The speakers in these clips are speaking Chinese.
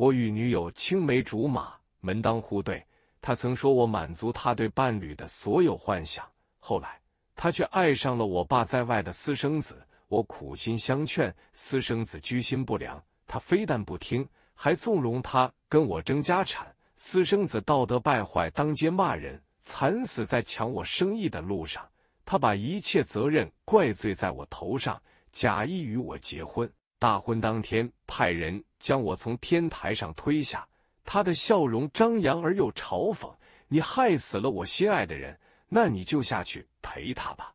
我与女友青梅竹马，门当户对。他曾说我满足他对伴侣的所有幻想，后来他却爱上了我爸在外的私生子。我苦心相劝，私生子居心不良，他非但不听，还纵容他跟我争家产。私生子道德败坏，当街骂人，惨死在抢我生意的路上。他把一切责任怪罪在我头上，假意与我结婚。大婚当天，派人将我从天台上推下。他的笑容张扬而又嘲讽：“你害死了我心爱的人，那你就下去陪他吧。”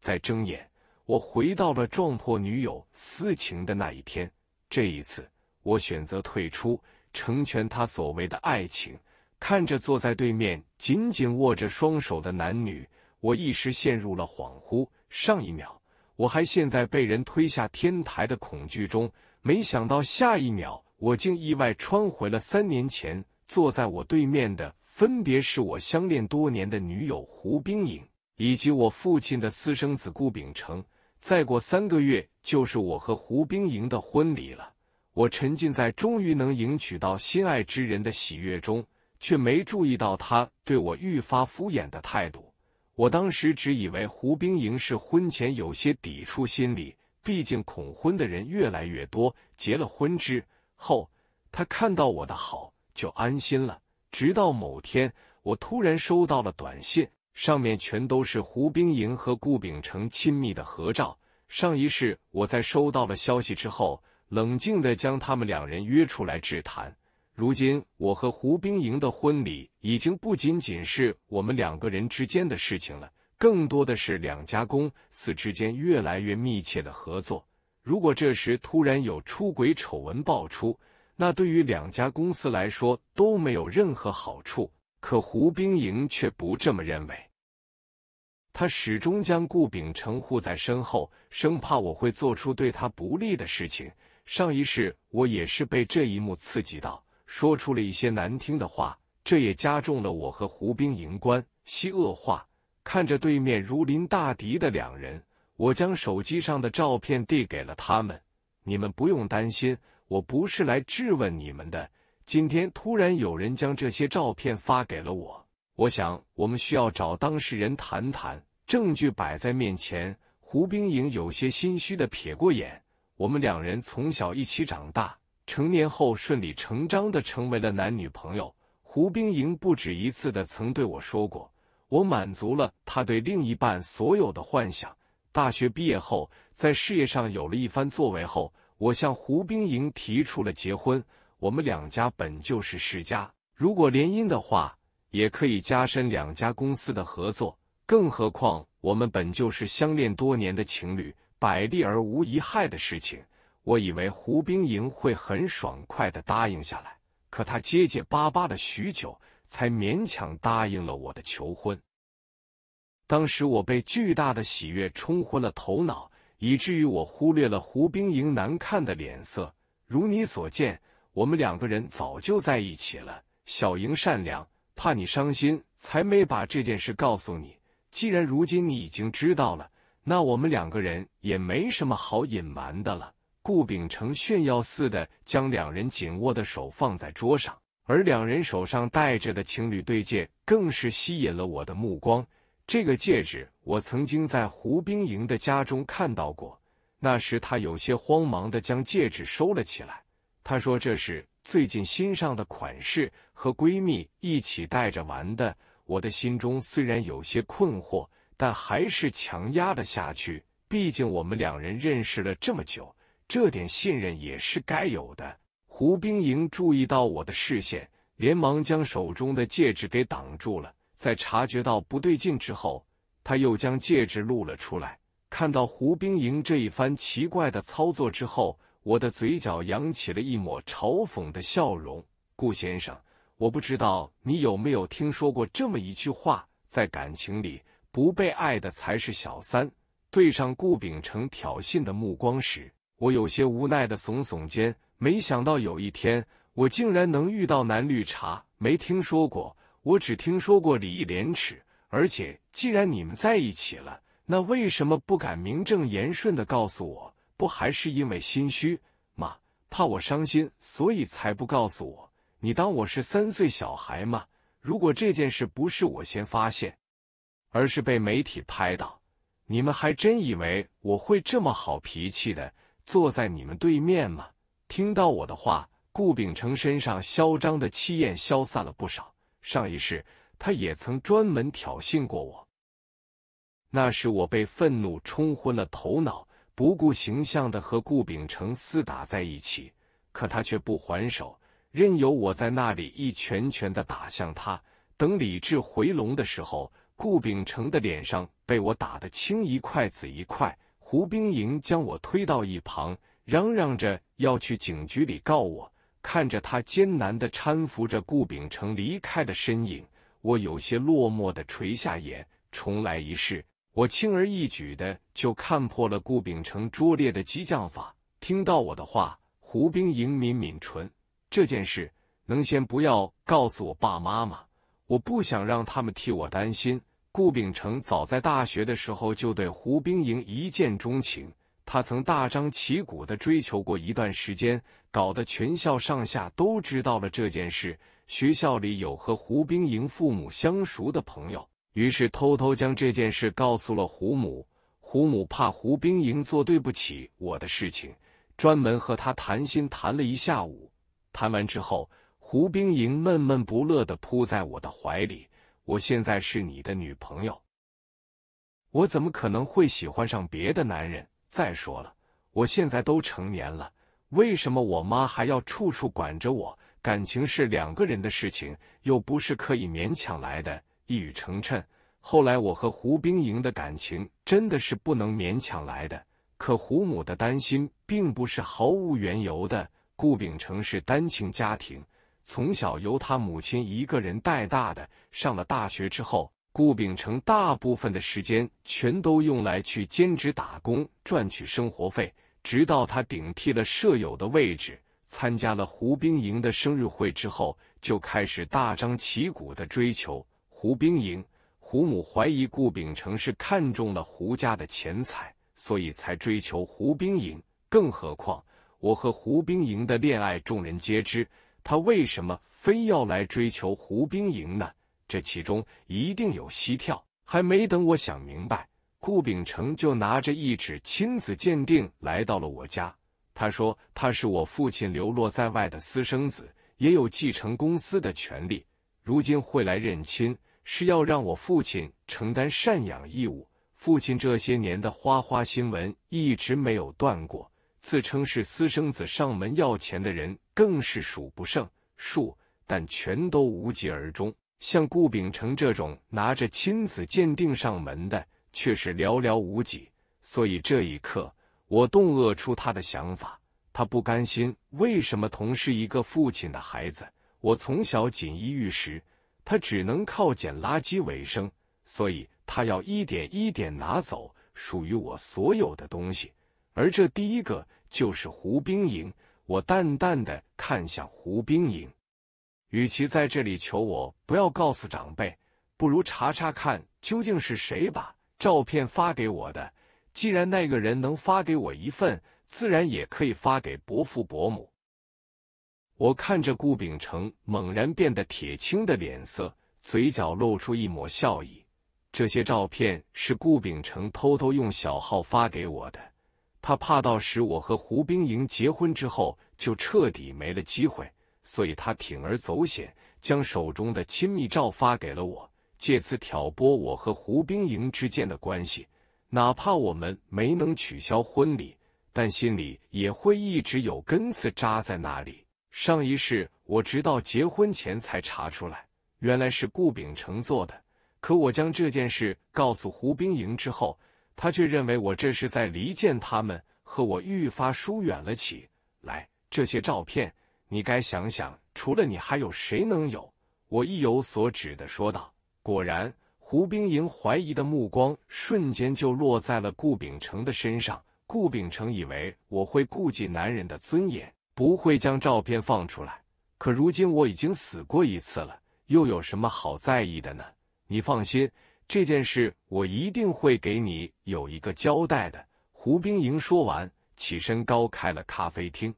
再睁眼，我回到了撞破女友私情的那一天。这一次，我选择退出，成全他所谓的爱情。看着坐在对面紧紧握着双手的男女，我一时陷入了恍惚。上一秒。我还陷在被人推下天台的恐惧中，没想到下一秒我竟意外穿回了三年前。坐在我对面的，分别是我相恋多年的女友胡冰莹，以及我父亲的私生子顾秉城。再过三个月就是我和胡冰莹的婚礼了，我沉浸在终于能迎娶到心爱之人的喜悦中，却没注意到他对我愈发敷衍的态度。我当时只以为胡冰莹是婚前有些抵触心理，毕竟恐婚的人越来越多。结了婚之后，她看到我的好就安心了。直到某天，我突然收到了短信，上面全都是胡冰莹和顾秉成亲密的合照。上一世，我在收到了消息之后，冷静的将他们两人约出来致谈。如今我和胡冰莹的婚礼已经不仅仅是我们两个人之间的事情了，更多的是两家公司之间越来越密切的合作。如果这时突然有出轨丑闻爆出，那对于两家公司来说都没有任何好处。可胡冰莹却不这么认为，他始终将顾秉承护在身后，生怕我会做出对他不利的事情。上一世我也是被这一幕刺激到。说出了一些难听的话，这也加重了我和胡兵营关系恶化。看着对面如临大敌的两人，我将手机上的照片递给了他们。你们不用担心，我不是来质问你们的。今天突然有人将这些照片发给了我，我想我们需要找当事人谈谈。证据摆在面前，胡兵营有些心虚的撇过眼。我们两人从小一起长大。成年后，顺理成章的成为了男女朋友。胡冰莹不止一次的曾对我说过，我满足了他对另一半所有的幻想。大学毕业后，在事业上有了一番作为后，我向胡冰莹提出了结婚。我们两家本就是世家，如果联姻的话，也可以加深两家公司的合作。更何况，我们本就是相恋多年的情侣，百利而无一害的事情。我以为胡冰莹会很爽快的答应下来，可她结结巴巴的许久，才勉强答应了我的求婚。当时我被巨大的喜悦冲昏了头脑，以至于我忽略了胡冰莹难看的脸色。如你所见，我们两个人早就在一起了。小莹善良，怕你伤心，才没把这件事告诉你。既然如今你已经知道了，那我们两个人也没什么好隐瞒的了。顾秉成炫耀似的将两人紧握的手放在桌上，而两人手上戴着的情侣对戒更是吸引了我的目光。这个戒指我曾经在胡兵莹的家中看到过，那时她有些慌忙的将戒指收了起来。她说这是最近新上的款式，和闺蜜一起戴着玩的。我的心中虽然有些困惑，但还是强压了下去，毕竟我们两人认识了这么久。这点信任也是该有的。胡兵莹注意到我的视线，连忙将手中的戒指给挡住了。在察觉到不对劲之后，他又将戒指露了出来。看到胡兵莹这一番奇怪的操作之后，我的嘴角扬起了一抹嘲讽的笑容。顾先生，我不知道你有没有听说过这么一句话：在感情里，不被爱的才是小三。对上顾秉成挑衅的目光时。我有些无奈的耸耸肩，没想到有一天我竟然能遇到男绿茶。没听说过，我只听说过礼义廉耻。而且，既然你们在一起了，那为什么不敢名正言顺的告诉我？不还是因为心虚吗？怕我伤心，所以才不告诉我。你当我是三岁小孩吗？如果这件事不是我先发现，而是被媒体拍到，你们还真以为我会这么好脾气的？坐在你们对面吗？听到我的话，顾秉成身上嚣张的气焰消散了不少。上一世，他也曾专门挑衅过我。那时我被愤怒冲昏了头脑，不顾形象的和顾秉成厮打在一起，可他却不还手，任由我在那里一拳拳的打向他。等理智回笼的时候，顾秉成的脸上被我打的青一块紫一块。胡兵营将我推到一旁，嚷嚷着要去警局里告我。看着他艰难的搀扶着顾秉成离开的身影，我有些落寞的垂下眼。重来一世，我轻而易举的就看破了顾秉成拙劣的激将法。听到我的话，胡兵营抿抿唇：“这件事能先不要告诉我爸妈吗？我不想让他们替我担心。”顾秉成早在大学的时候就对胡兵莹一见钟情，他曾大张旗鼓的追求过一段时间，搞得全校上下都知道了这件事。学校里有和胡兵莹父母相熟的朋友，于是偷偷将这件事告诉了胡母。胡母怕胡兵莹做对不起我的事情，专门和他谈心谈了一下午。谈完之后，胡兵莹闷闷不乐的扑在我的怀里。我现在是你的女朋友，我怎么可能会喜欢上别的男人？再说了，我现在都成年了，为什么我妈还要处处管着我？感情是两个人的事情，又不是可以勉强来的。一语成谶，后来我和胡兵营的感情真的是不能勉强来的。可胡母的担心并不是毫无缘由的，顾秉承是单亲家庭。从小由他母亲一个人带大的，上了大学之后，顾秉成大部分的时间全都用来去兼职打工赚取生活费。直到他顶替了舍友的位置，参加了胡兵营的生日会之后，就开始大张旗鼓的追求胡兵营。胡母怀疑顾秉成是看中了胡家的钱财，所以才追求胡兵营。更何况，我和胡兵营的恋爱，众人皆知。他为什么非要来追求胡冰莹呢？这其中一定有蹊跷。还没等我想明白，顾秉承就拿着一纸亲子鉴定来到了我家。他说他是我父亲流落在外的私生子，也有继承公司的权利。如今会来认亲，是要让我父亲承担赡养义务。父亲这些年的花花新闻一直没有断过，自称是私生子上门要钱的人。更是数不胜数，但全都无疾而终。像顾秉承这种拿着亲子鉴定上门的，却是寥寥无几。所以这一刻，我动恶出他的想法：他不甘心。为什么同是一个父亲的孩子，我从小锦衣玉食，他只能靠捡垃圾为生？所以，他要一点一点拿走属于我所有的东西。而这第一个，就是胡冰莹。我淡淡的看向胡冰莹，与其在这里求我不要告诉长辈，不如查查看究竟是谁把照片发给我的。既然那个人能发给我一份，自然也可以发给伯父伯母。我看着顾秉成猛然变得铁青的脸色，嘴角露出一抹笑意。这些照片是顾秉成偷偷用小号发给我的。他怕到时我和胡兵营结婚之后就彻底没了机会，所以他铤而走险，将手中的亲密照发给了我，借此挑拨我和胡兵营之间的关系。哪怕我们没能取消婚礼，但心里也会一直有根刺扎在那里。上一世，我直到结婚前才查出来，原来是顾秉承做的。可我将这件事告诉胡兵营之后。他却认为我这是在离间他们，和我愈发疏远了起来。这些照片，你该想想，除了你，还有谁能有？我意有所指的说道。果然，胡冰莹怀疑的目光瞬间就落在了顾秉成的身上。顾秉成以为我会顾忌男人的尊严，不会将照片放出来。可如今我已经死过一次了，又有什么好在意的呢？你放心。这件事我一定会给你有一个交代的。”胡冰莹说完，起身高开了咖啡厅，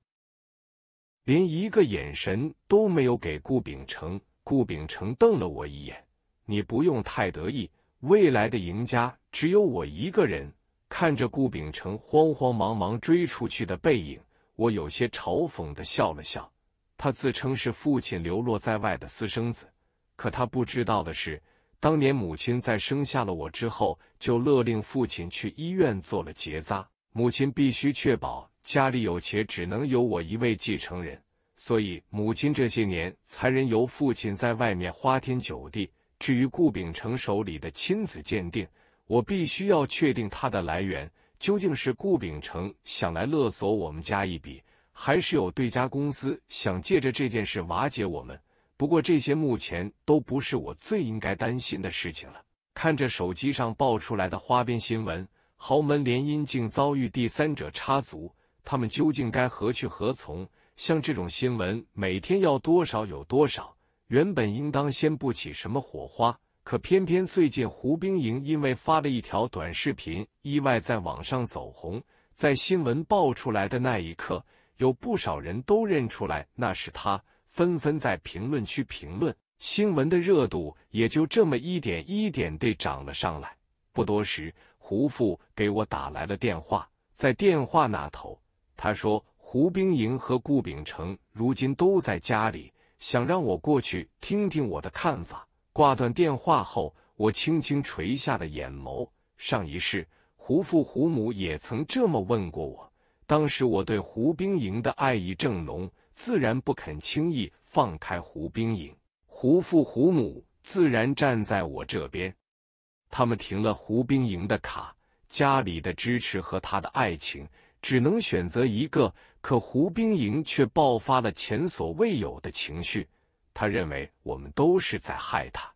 连一个眼神都没有给顾秉成。顾秉成瞪了我一眼：“你不用太得意，未来的赢家只有我一个人。”看着顾秉成慌慌忙忙追出去的背影，我有些嘲讽的笑了笑。他自称是父亲流落在外的私生子，可他不知道的是。当年母亲在生下了我之后，就勒令父亲去医院做了结扎。母亲必须确保家里有钱，只能有我一位继承人。所以母亲这些年，才任由父亲在外面花天酒地。至于顾秉成手里的亲子鉴定，我必须要确定它的来源究竟是顾秉成想来勒索我们家一笔，还是有对家公司想借着这件事瓦解我们。不过这些目前都不是我最应该担心的事情了。看着手机上爆出来的花边新闻，豪门联姻竟遭遇第三者插足，他们究竟该何去何从？像这种新闻，每天要多少有多少。原本应当掀不起什么火花，可偏偏最近胡冰营因为发了一条短视频，意外在网上走红。在新闻爆出来的那一刻，有不少人都认出来那是他。纷纷在评论区评论，新闻的热度也就这么一点一点地涨了上来。不多时，胡父给我打来了电话，在电话那头，他说：“胡兵营和顾秉成如今都在家里，想让我过去听听我的看法。”挂断电话后，我轻轻垂下了眼眸。上一世，胡父胡母也曾这么问过我，当时我对胡兵营的爱意正浓。自然不肯轻易放开胡兵营。胡父胡母自然站在我这边。他们停了胡兵营的卡，家里的支持和他的爱情只能选择一个。可胡兵营却爆发了前所未有的情绪，他认为我们都是在害他，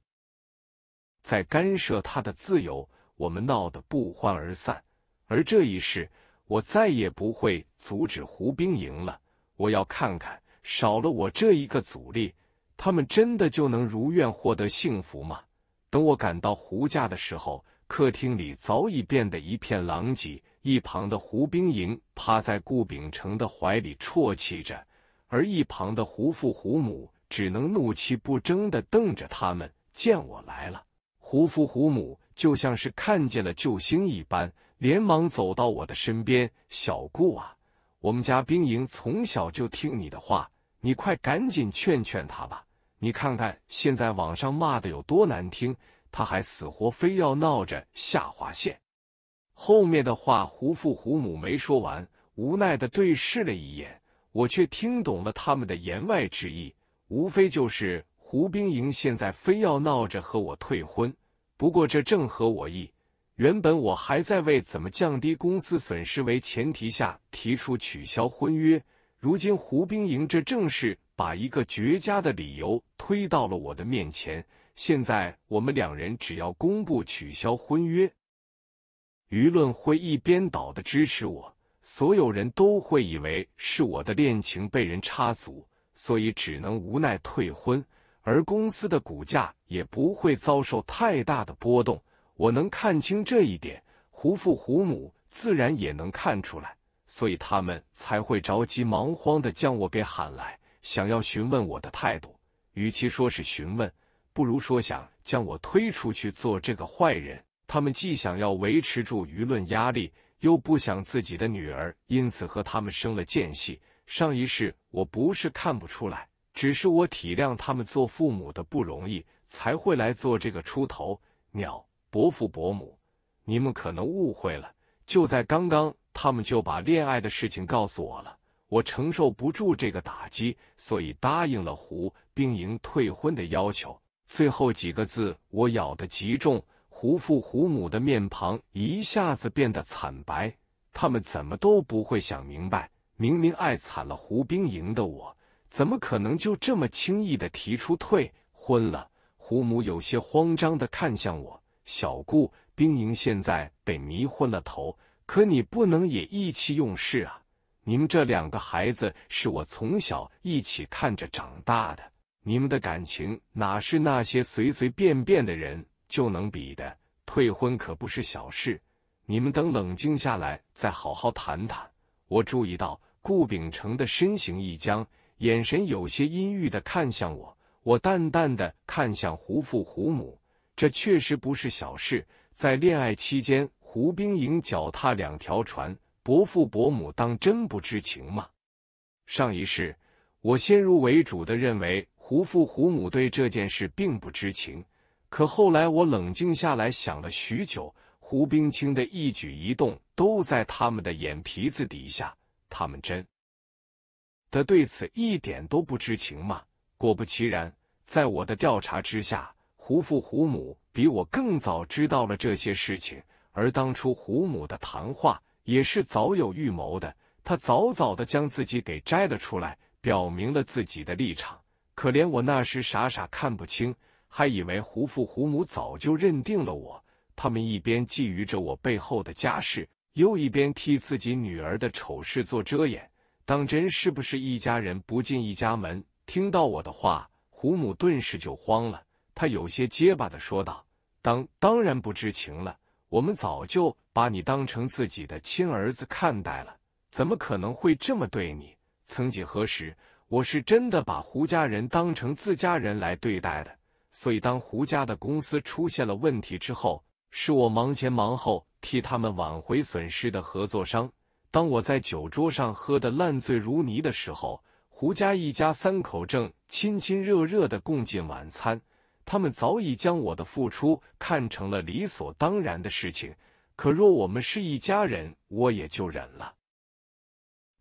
在干涉他的自由。我们闹得不欢而散，而这一世，我再也不会阻止胡兵营了。我要看看，少了我这一个阻力，他们真的就能如愿获得幸福吗？等我赶到胡家的时候，客厅里早已变得一片狼藉，一旁的胡冰莹趴在顾秉成的怀里啜泣着，而一旁的胡父胡母只能怒气不争的瞪着他们。见我来了，胡父胡母就像是看见了救星一般，连忙走到我的身边：“小顾啊。”我们家兵营从小就听你的话，你快赶紧劝劝他吧！你看看现在网上骂的有多难听，他还死活非要闹着下划线。”后面的话，胡父胡母没说完，无奈的对视了一眼，我却听懂了他们的言外之意，无非就是胡兵营现在非要闹着和我退婚，不过这正合我意。原本我还在为怎么降低公司损失为前提下提出取消婚约，如今胡兵营这正是把一个绝佳的理由推到了我的面前。现在我们两人只要公布取消婚约，舆论会一边倒的支持我，所有人都会以为是我的恋情被人插足，所以只能无奈退婚，而公司的股价也不会遭受太大的波动。我能看清这一点，胡父胡母自然也能看出来，所以他们才会着急忙慌地将我给喊来，想要询问我的态度。与其说是询问，不如说想将我推出去做这个坏人。他们既想要维持住舆论压力，又不想自己的女儿因此和他们生了间隙。上一世我不是看不出来，只是我体谅他们做父母的不容易，才会来做这个出头鸟。伯父伯母，你们可能误会了。就在刚刚，他们就把恋爱的事情告诉我了。我承受不住这个打击，所以答应了胡兵营退婚的要求。最后几个字我咬得极重，胡父胡母的面庞一下子变得惨白。他们怎么都不会想明白，明明爱惨了胡兵营的我，怎么可能就这么轻易的提出退婚了？胡母有些慌张的看向我。小顾，兵营现在被迷昏了头，可你不能也意气用事啊！你们这两个孩子是我从小一起看着长大的，你们的感情哪是那些随随便便的人就能比的？退婚可不是小事，你们等冷静下来再好好谈谈。我注意到顾秉成的身形一僵，眼神有些阴郁的看向我，我淡淡的看向胡父胡母。这确实不是小事。在恋爱期间，胡冰莹脚踏两条船，伯父伯母当真不知情吗？上一世，我先入为主的认为胡父胡母对这件事并不知情，可后来我冷静下来想了许久，胡冰清的一举一动都在他们的眼皮子底下，他们真的对此一点都不知情吗？果不其然，在我的调查之下。胡父胡母比我更早知道了这些事情，而当初胡母的谈话也是早有预谋的。他早早的将自己给摘了出来，表明了自己的立场。可怜我那时傻傻看不清，还以为胡父胡母早就认定了我。他们一边觊觎着我背后的家事，又一边替自己女儿的丑事做遮掩。当真是不是一家人不进一家门？听到我的话，胡母顿时就慌了。他有些结巴的说道：“当当然不知情了，我们早就把你当成自己的亲儿子看待了，怎么可能会这么对你？曾几何时，我是真的把胡家人当成自家人来对待的。所以，当胡家的公司出现了问题之后，是我忙前忙后替他们挽回损失的合作商。当我在酒桌上喝的烂醉如泥的时候，胡家一家三口正亲亲热热的共进晚餐。”他们早已将我的付出看成了理所当然的事情，可若我们是一家人，我也就忍了。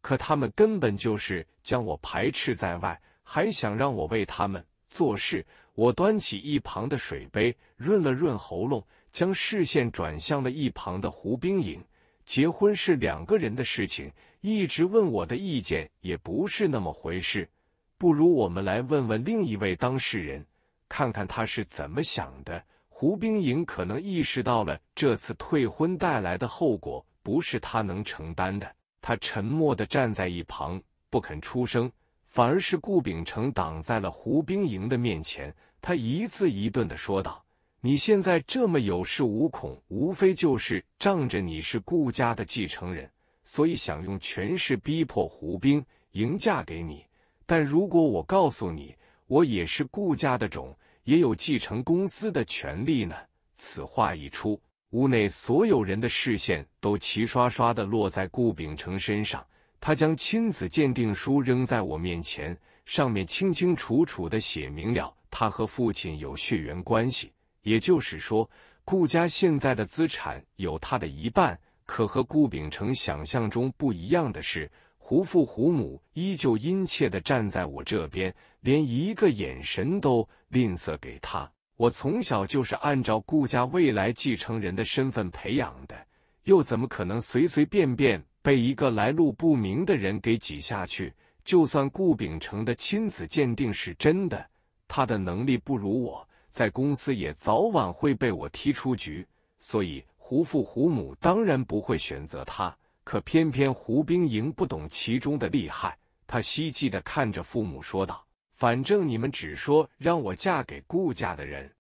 可他们根本就是将我排斥在外，还想让我为他们做事。我端起一旁的水杯，润了润喉咙，将视线转向了一旁的胡冰莹。结婚是两个人的事情，一直问我的意见也不是那么回事。不如我们来问问另一位当事人。看看他是怎么想的。胡冰莹可能意识到了这次退婚带来的后果不是他能承担的，他沉默地站在一旁不肯出声，反而是顾秉成挡在了胡冰莹的面前。他一字一顿地说道：“你现在这么有恃无恐，无非就是仗着你是顾家的继承人，所以想用权势逼迫胡冰莹嫁给你。但如果我告诉你……”我也是顾家的种，也有继承公司的权利呢。此话一出，屋内所有人的视线都齐刷刷地落在顾秉承身上。他将亲子鉴定书扔在我面前，上面清清楚楚地写明了他和父亲有血缘关系。也就是说，顾家现在的资产有他的一半。可和顾秉承想象中不一样的是。胡父胡母依旧殷切的站在我这边，连一个眼神都吝啬给他。我从小就是按照顾家未来继承人的身份培养的，又怎么可能随随便便被一个来路不明的人给挤下去？就算顾秉承的亲子鉴定是真的，他的能力不如我，在公司也早晚会被我踢出局。所以胡父胡母当然不会选择他。可偏偏胡冰莹不懂其中的厉害，她希冀的看着父母说道：“反正你们只说让我嫁给顾家的人，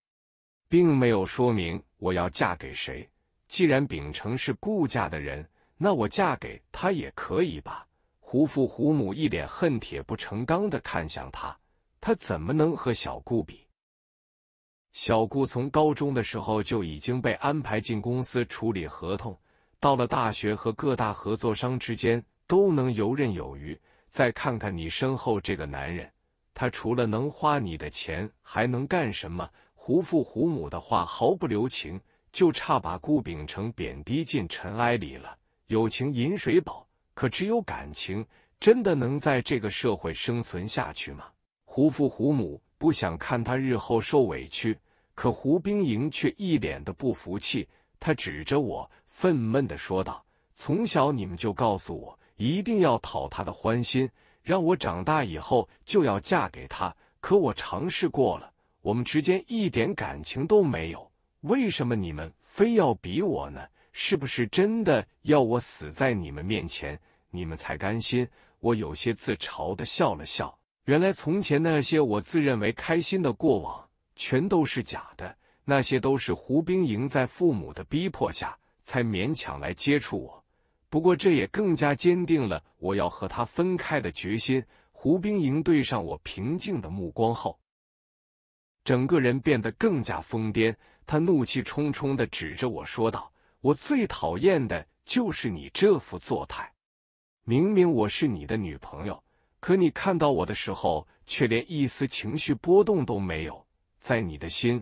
并没有说明我要嫁给谁。既然秉承是顾家的人，那我嫁给他也可以吧？”胡父胡母一脸恨铁不成钢的看向他，他怎么能和小顾比？小顾从高中的时候就已经被安排进公司处理合同。到了大学和各大合作商之间都能游刃有余，再看看你身后这个男人，他除了能花你的钱，还能干什么？胡父胡母的话毫不留情，就差把顾秉成贬低进尘埃里了。有情饮水饱，可只有感情真的能在这个社会生存下去吗？胡父胡母不想看他日后受委屈，可胡冰莹却一脸的不服气，他指着我。愤懑的说道：“从小你们就告诉我，一定要讨他的欢心，让我长大以后就要嫁给他。可我尝试过了，我们之间一点感情都没有。为什么你们非要逼我呢？是不是真的要我死在你们面前，你们才甘心？”我有些自嘲的笑了笑。原来从前那些我自认为开心的过往，全都是假的。那些都是胡冰莹在父母的逼迫下。才勉强来接触我，不过这也更加坚定了我要和他分开的决心。胡兵营对上我平静的目光后，整个人变得更加疯癫。他怒气冲冲的指着我说道：“我最讨厌的就是你这副作态！明明我是你的女朋友，可你看到我的时候，却连一丝情绪波动都没有，在你的心……”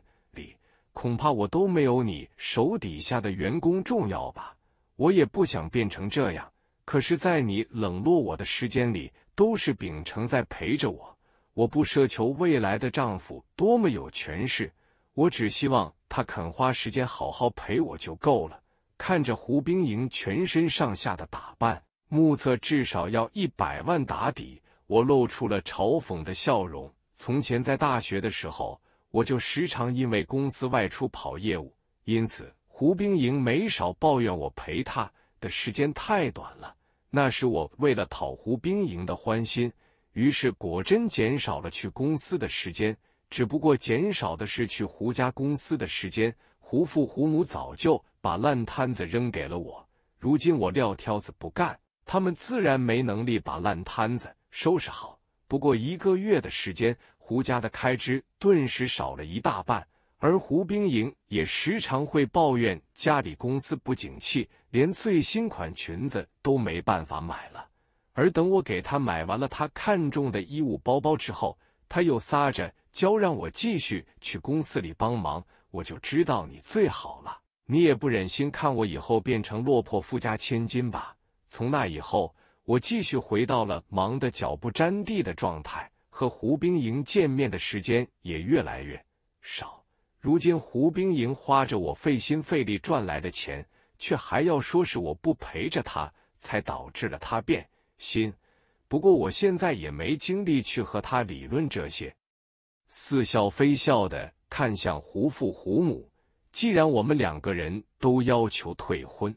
恐怕我都没有你手底下的员工重要吧？我也不想变成这样。可是，在你冷落我的时间里，都是秉承在陪着我。我不奢求未来的丈夫多么有权势，我只希望他肯花时间好好陪我就够了。看着胡兵营全身上下的打扮，目测至少要一百万打底。我露出了嘲讽的笑容。从前在大学的时候。我就时常因为公司外出跑业务，因此胡冰莹没少抱怨我陪她的时间太短了。那时我为了讨胡冰莹的欢心，于是果真减少了去公司的时间。只不过减少的是去胡家公司的时间。胡父胡母早就把烂摊子扔给了我，如今我撂挑子不干，他们自然没能力把烂摊子收拾好。不过一个月的时间。胡家的开支顿时少了一大半，而胡冰莹也时常会抱怨家里公司不景气，连最新款裙子都没办法买了。而等我给她买完了她看中的衣物包包之后，她又撒着娇让我继续去公司里帮忙。我就知道你最好了，你也不忍心看我以后变成落魄富家千金吧。从那以后，我继续回到了忙得脚不沾地的状态。和胡兵营见面的时间也越来越少。如今胡兵营花着我费心费力赚来的钱，却还要说是我不陪着他才导致了他变心。不过我现在也没精力去和他理论这些，似笑非笑的看向胡父胡母。既然我们两个人都要求退婚，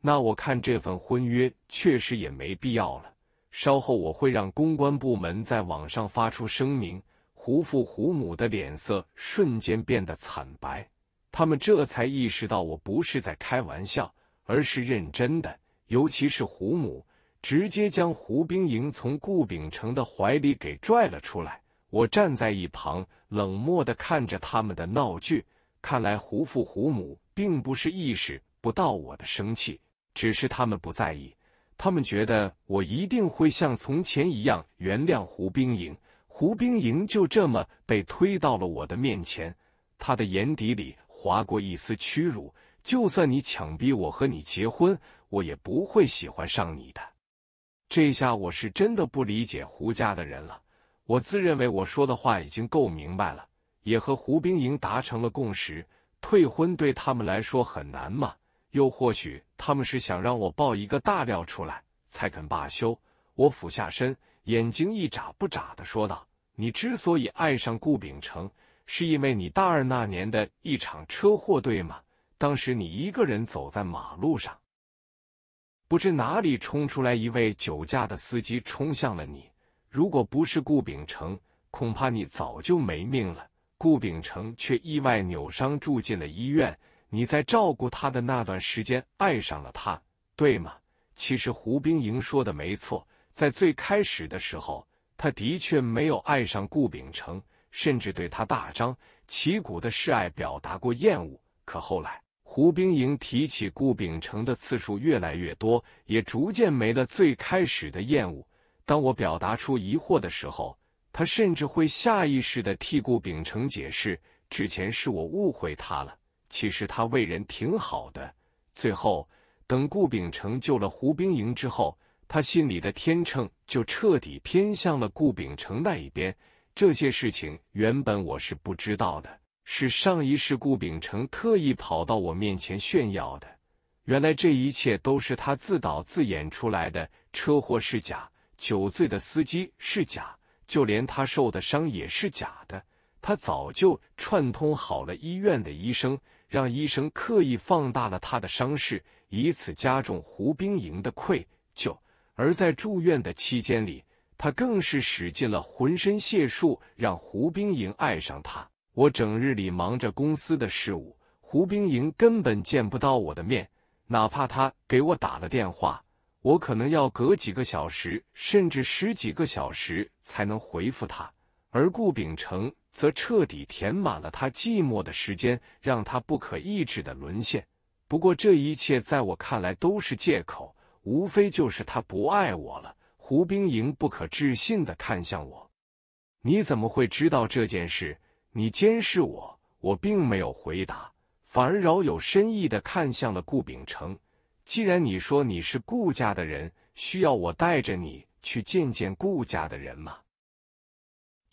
那我看这份婚约确实也没必要了。稍后我会让公关部门在网上发出声明。胡父胡母的脸色瞬间变得惨白，他们这才意识到我不是在开玩笑，而是认真的。尤其是胡母，直接将胡兵莹从顾秉成的怀里给拽了出来。我站在一旁，冷漠的看着他们的闹剧。看来胡父胡母并不是意识不到我的生气，只是他们不在意。他们觉得我一定会像从前一样原谅胡冰莹，胡冰莹就这么被推到了我的面前。他的眼底里划过一丝屈辱。就算你强逼我和你结婚，我也不会喜欢上你的。这下我是真的不理解胡家的人了。我自认为我说的话已经够明白了，也和胡冰莹达成了共识。退婚对他们来说很难吗？又或许他们是想让我爆一个大料出来才肯罢休。我俯下身，眼睛一眨不眨的说道：“你之所以爱上顾秉成，是因为你大二那年的一场车祸，对吗？当时你一个人走在马路上，不知哪里冲出来一位酒驾的司机，冲向了你。如果不是顾秉成，恐怕你早就没命了。顾秉成却意外扭伤，住进了医院。”你在照顾他的那段时间，爱上了他，对吗？其实胡冰莹说的没错，在最开始的时候，他的确没有爱上顾秉成，甚至对他大张旗鼓的示爱表达过厌恶。可后来，胡冰莹提起顾秉成的次数越来越多，也逐渐没了最开始的厌恶。当我表达出疑惑的时候，他甚至会下意识的替顾秉成解释，之前是我误会他了。其实他为人挺好的。最后，等顾秉成救了胡兵营之后，他心里的天秤就彻底偏向了顾秉成那一边。这些事情原本我是不知道的，是上一世顾秉成特意跑到我面前炫耀的。原来这一切都是他自导自演出来的。车祸是假，酒醉的司机是假，就连他受的伤也是假的。他早就串通好了医院的医生。让医生刻意放大了他的伤势，以此加重胡兵营的愧疚。而在住院的期间里，他更是使尽了浑身解数，让胡兵营爱上他。我整日里忙着公司的事务，胡兵营根本见不到我的面。哪怕他给我打了电话，我可能要隔几个小时，甚至十几个小时才能回复他。而顾秉承。则彻底填满了他寂寞的时间，让他不可抑制的沦陷。不过这一切在我看来都是借口，无非就是他不爱我了。胡冰莹不可置信的看向我：“你怎么会知道这件事？你监视我？”我并没有回答，反而饶有深意的看向了顾秉成。既然你说你是顾家的人，需要我带着你去见见顾家的人吗？”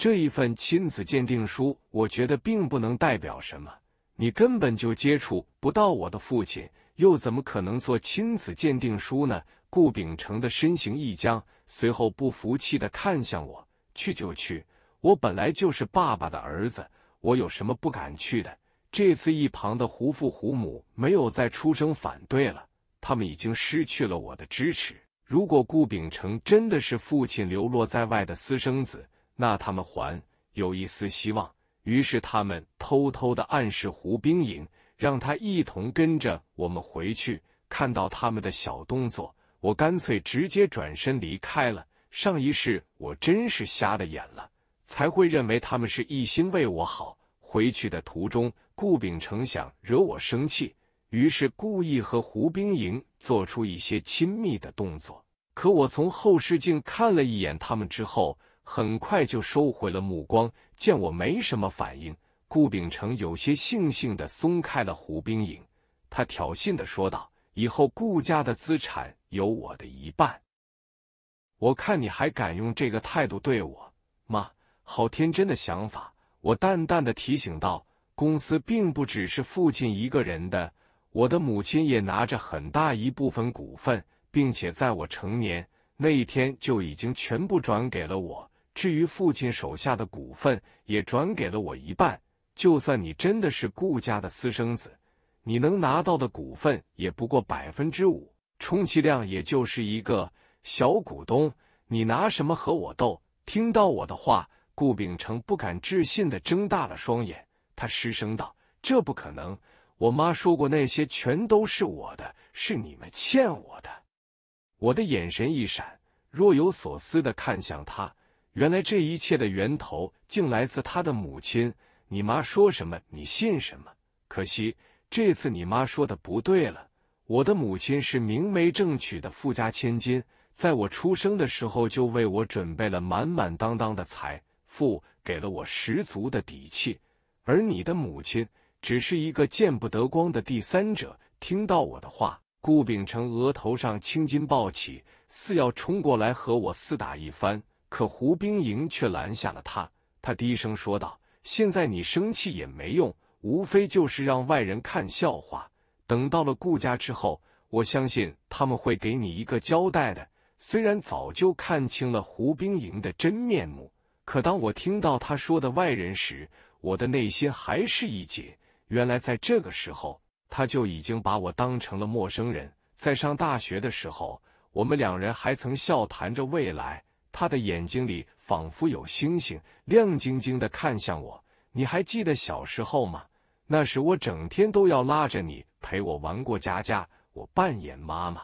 这一份亲子鉴定书，我觉得并不能代表什么。你根本就接触不到我的父亲，又怎么可能做亲子鉴定书呢？顾秉成的身形一僵，随后不服气的看向我：“去就去，我本来就是爸爸的儿子，我有什么不敢去的？”这次一旁的胡父胡母没有再出声反对了，他们已经失去了我的支持。如果顾秉成真的是父亲流落在外的私生子，那他们还有一丝希望，于是他们偷偷的暗示胡冰营，让他一同跟着我们回去。看到他们的小动作，我干脆直接转身离开了。上一世我真是瞎了眼了，才会认为他们是一心为我好。回去的途中，顾秉成想惹我生气，于是故意和胡冰莹做出一些亲密的动作。可我从后视镜看了一眼他们之后。很快就收回了目光，见我没什么反应，顾秉成有些悻悻的松开了胡冰影。他挑衅的说道：“以后顾家的资产有我的一半，我看你还敢用这个态度对我妈，好天真的想法，我淡淡的提醒道：“公司并不只是父亲一个人的，我的母亲也拿着很大一部分股份，并且在我成年那一天就已经全部转给了我。”至于父亲手下的股份，也转给了我一半。就算你真的是顾家的私生子，你能拿到的股份也不过百分之五，充其量也就是一个小股东。你拿什么和我斗？听到我的话，顾秉成不敢置信地睁大了双眼，他失声道：“这不可能！我妈说过，那些全都是我的，是你们欠我的。”我的眼神一闪，若有所思地看向他。原来这一切的源头竟来自他的母亲。你妈说什么，你信什么。可惜这次你妈说的不对了。我的母亲是明媒正娶的富家千金，在我出生的时候就为我准备了满满当当的财富，给了我十足的底气。而你的母亲只是一个见不得光的第三者。听到我的话，顾秉成额头上青筋暴起，似要冲过来和我厮打一番。可胡冰莹却拦下了他，他低声说道：“现在你生气也没用，无非就是让外人看笑话。等到了顾家之后，我相信他们会给你一个交代的。”虽然早就看清了胡冰莹的真面目，可当我听到他说的“外人”时，我的内心还是一紧。原来在这个时候，他就已经把我当成了陌生人。在上大学的时候，我们两人还曾笑谈着未来。他的眼睛里仿佛有星星，亮晶晶的看向我。你还记得小时候吗？那时我整天都要拉着你陪我玩过家家，我扮演妈妈，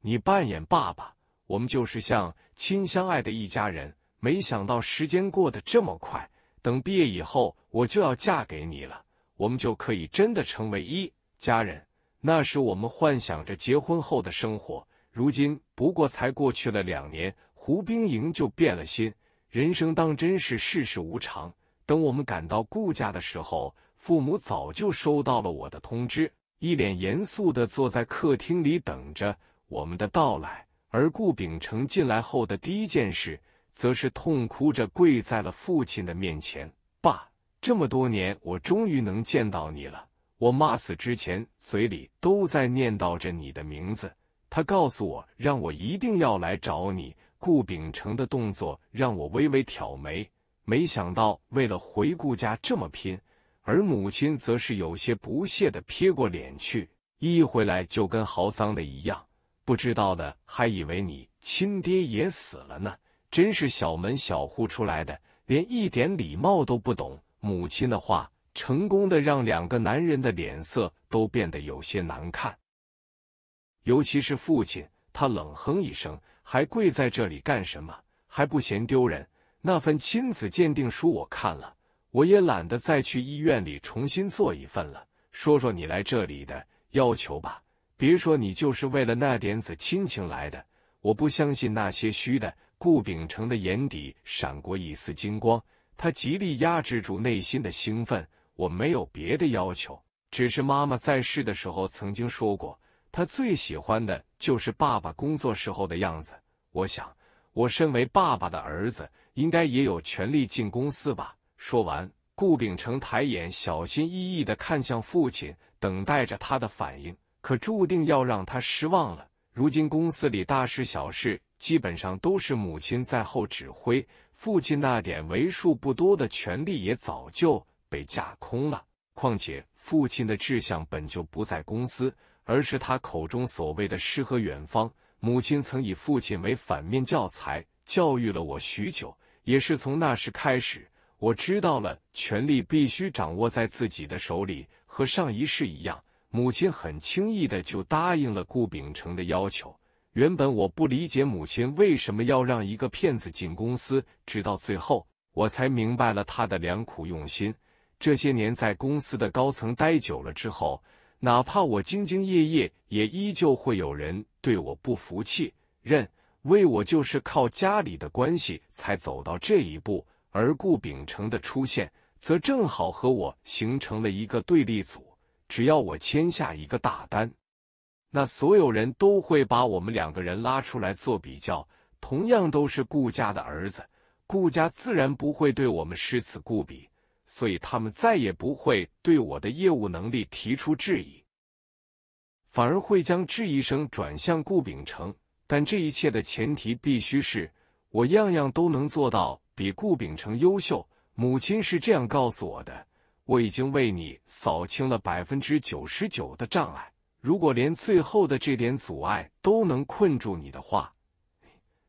你扮演爸爸，我们就是像亲相爱的一家人。没想到时间过得这么快，等毕业以后我就要嫁给你了，我们就可以真的成为一家人。那时我们幻想着结婚后的生活，如今不过才过去了两年。胡兵营就变了心。人生当真是世事无常。等我们赶到顾家的时候，父母早就收到了我的通知，一脸严肃的坐在客厅里等着我们的到来。而顾秉承进来后的第一件事，则是痛哭着跪在了父亲的面前：“爸，这么多年我终于能见到你了。我妈死之前嘴里都在念叨着你的名字。他告诉我，让我一定要来找你。”顾秉承的动作让我微微挑眉，没想到为了回顾家这么拼，而母亲则是有些不屑的撇过脸去，一回来就跟嚎丧的一样，不知道的还以为你亲爹也死了呢，真是小门小户出来的，连一点礼貌都不懂。母亲的话成功的让两个男人的脸色都变得有些难看，尤其是父亲，他冷哼一声。还跪在这里干什么？还不嫌丢人？那份亲子鉴定书我看了，我也懒得再去医院里重新做一份了。说说你来这里的要求吧。别说你就是为了那点子亲情来的，我不相信那些虚的。顾秉承的眼底闪过一丝金光，他极力压制住内心的兴奋。我没有别的要求，只是妈妈在世的时候曾经说过。他最喜欢的就是爸爸工作时候的样子。我想，我身为爸爸的儿子，应该也有权利进公司吧？说完，顾秉承抬眼，小心翼翼的看向父亲，等待着他的反应。可注定要让他失望了。如今公司里大事小事，基本上都是母亲在后指挥，父亲那点为数不多的权利也早就被架空了。况且，父亲的志向本就不在公司。而是他口中所谓的诗和远方。母亲曾以父亲为反面教材，教育了我许久。也是从那时开始，我知道了权力必须掌握在自己的手里。和上一世一样，母亲很轻易的就答应了顾秉承的要求。原本我不理解母亲为什么要让一个骗子进公司，直到最后我才明白了他的良苦用心。这些年在公司的高层待久了之后。哪怕我兢兢业业，也依旧会有人对我不服气，认为我就是靠家里的关系才走到这一步。而顾秉承的出现，则正好和我形成了一个对立组。只要我签下一个大单，那所有人都会把我们两个人拉出来做比较。同样都是顾家的儿子，顾家自然不会对我们施此顾彼。所以他们再也不会对我的业务能力提出质疑，反而会将质疑声转向顾秉成。但这一切的前提必须是我样样都能做到比顾秉成优秀。母亲是这样告诉我的。我已经为你扫清了百分之九十九的障碍，如果连最后的这点阻碍都能困住你的话，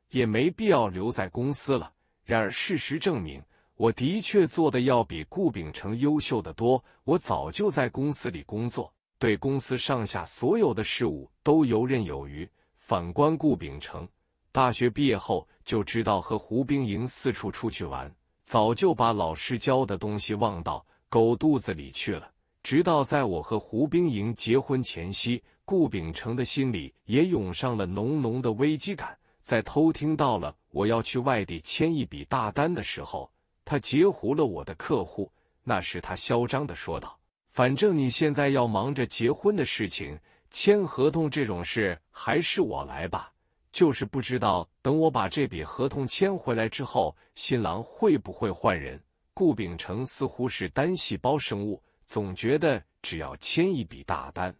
也没必要留在公司了。然而事实证明。我的确做的要比顾秉成优秀的多。我早就在公司里工作，对公司上下所有的事务都游刃有余。反观顾秉成，大学毕业后就知道和胡兵营四处出去玩，早就把老师教的东西忘到狗肚子里去了。直到在我和胡兵营结婚前夕，顾秉成的心里也涌上了浓浓的危机感。在偷听到了我要去外地签一笔大单的时候。他截胡了我的客户，那时他嚣张的说道：“反正你现在要忙着结婚的事情，签合同这种事还是我来吧。就是不知道等我把这笔合同签回来之后，新郎会不会换人。”顾秉承似乎是单细胞生物，总觉得只要签一笔大单，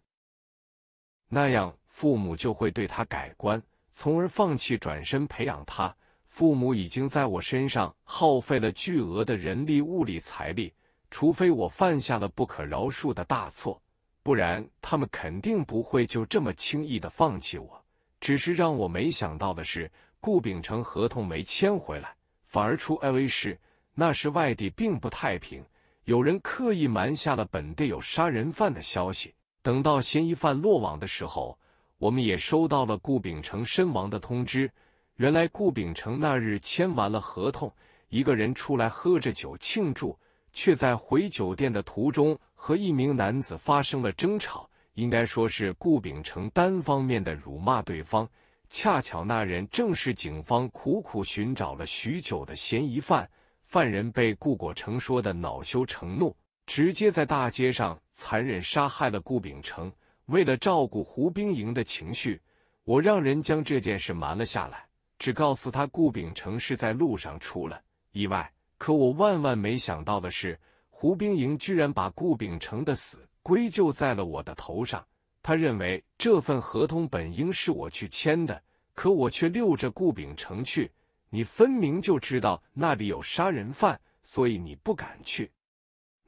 那样父母就会对他改观，从而放弃转身培养他。父母已经在我身上耗费了巨额的人力、物力、财力，除非我犯下了不可饶恕的大错，不然他们肯定不会就这么轻易的放弃我。只是让我没想到的是，顾秉成合同没签回来，反而出 A 市。那时外地并不太平，有人刻意瞒下了本地有杀人犯的消息。等到嫌疑犯落网的时候，我们也收到了顾秉成身亡的通知。原来顾秉成那日签完了合同，一个人出来喝着酒庆祝，却在回酒店的途中和一名男子发生了争吵。应该说是顾秉成单方面的辱骂对方。恰巧那人正是警方苦苦寻找了许久的嫌疑犯。犯人被顾国成说的恼羞成怒，直接在大街上残忍杀害了顾秉成。为了照顾胡冰莹的情绪，我让人将这件事瞒了下来。只告诉他顾秉承是在路上出了意外，可我万万没想到的是，胡兵营居然把顾秉承的死归咎在了我的头上。他认为这份合同本应是我去签的，可我却溜着顾秉承去。你分明就知道那里有杀人犯，所以你不敢去。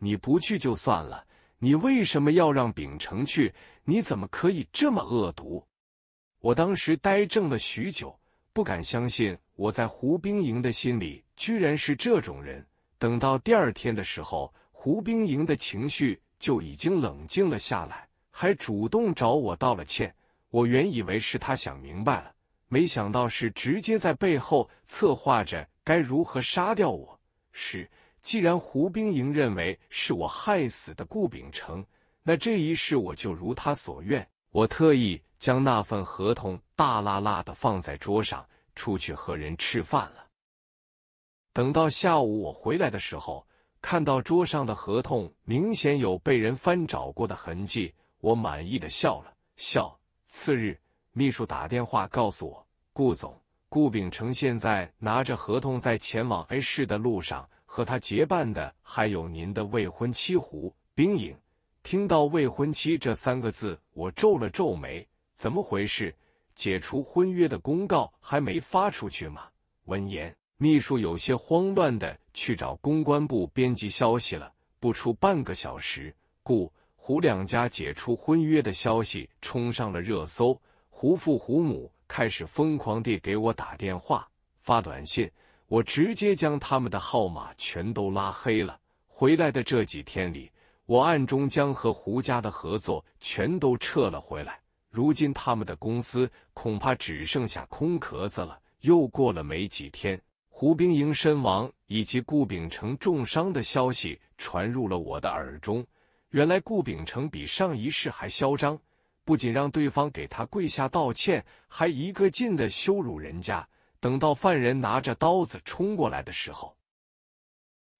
你不去就算了，你为什么要让秉承去？你怎么可以这么恶毒？我当时呆怔了许久。不敢相信，我在胡冰莹的心里居然是这种人。等到第二天的时候，胡冰莹的情绪就已经冷静了下来，还主动找我道了歉。我原以为是他想明白了，没想到是直接在背后策划着该如何杀掉我。是，既然胡冰莹认为是我害死的顾秉成，那这一世我就如他所愿。我特意。将那份合同大辣辣的放在桌上，出去和人吃饭了。等到下午我回来的时候，看到桌上的合同明显有被人翻找过的痕迹，我满意的笑了笑。次日，秘书打电话告诉我，顾总顾秉成现在拿着合同在前往 A 市的路上，和他结伴的还有您的未婚妻胡冰影。听到“未婚妻”这三个字，我皱了皱眉。怎么回事？解除婚约的公告还没发出去吗？闻言，秘书有些慌乱的去找公关部编辑消息了。不出半个小时，顾胡两家解除婚约的消息冲上了热搜。胡父胡母开始疯狂地给我打电话发短信，我直接将他们的号码全都拉黑了。回来的这几天里，我暗中将和胡家的合作全都撤了回来。如今他们的公司恐怕只剩下空壳子了。又过了没几天，胡兵莹身亡以及顾秉成重伤的消息传入了我的耳中。原来顾秉成比上一世还嚣张，不仅让对方给他跪下道歉，还一个劲的羞辱人家。等到犯人拿着刀子冲过来的时候，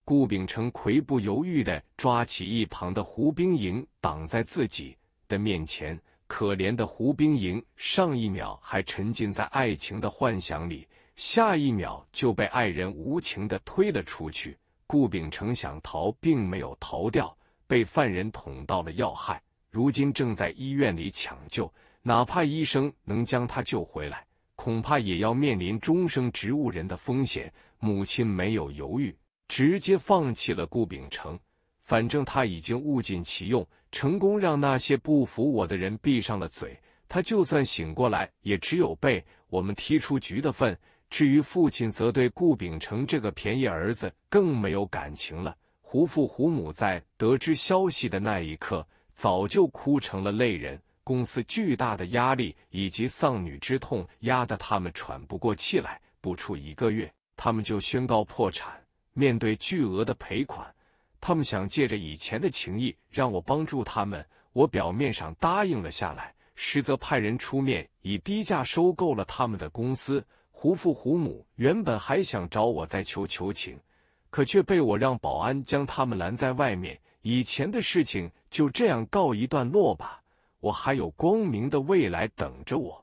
顾秉成毫不犹豫的抓起一旁的胡兵莹，挡在自己的面前。可怜的胡兵营，上一秒还沉浸在爱情的幻想里，下一秒就被爱人无情的推了出去。顾秉成想逃，并没有逃掉，被犯人捅到了要害，如今正在医院里抢救。哪怕医生能将他救回来，恐怕也要面临终生植物人的风险。母亲没有犹豫，直接放弃了顾秉成，反正他已经物尽其用。成功让那些不服我的人闭上了嘴。他就算醒过来，也只有被我们踢出局的份。至于父亲，则对顾秉成这个便宜儿子更没有感情了。胡父胡母在得知消息的那一刻，早就哭成了泪人。公司巨大的压力以及丧女之痛，压得他们喘不过气来。不出一个月，他们就宣告破产。面对巨额的赔款。他们想借着以前的情谊让我帮助他们，我表面上答应了下来，实则派人出面以低价收购了他们的公司。胡父胡母原本还想找我再求求情，可却被我让保安将他们拦在外面。以前的事情就这样告一段落吧，我还有光明的未来等着我。